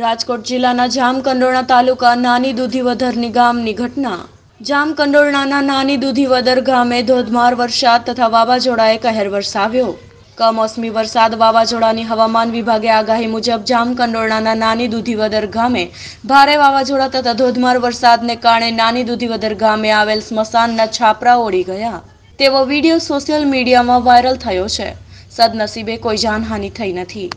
રાજકોટ જિલ્લાના જામકંડોરણા તાલુકા નાની દુધીવધરની ગામની ઘટના જામકંડોરણાના નાની દુધીવદર ગામે ધોધમાર વરસાદ તથા વાવાઝોડાએ કહેર વરસાવ્યો કમોસમી વરસાદ વાવાઝોડાની હવામાન વિભાગે આગાહી મુજબ જામકંડોરણાના નાની દુધીવદર ગામે ભારે વાવાઝોડા તથા ધોધમાર વરસાદને કારણે નાની દુધીવદર ગામે આવેલ સ્મશાનના છાપરા ઓળી ગયા તેવો વિડીયો સોશિયલ મીડિયામાં વાયરલ થયો છે સદનસીબે કોઈ જાનહાનિ થઈ નથી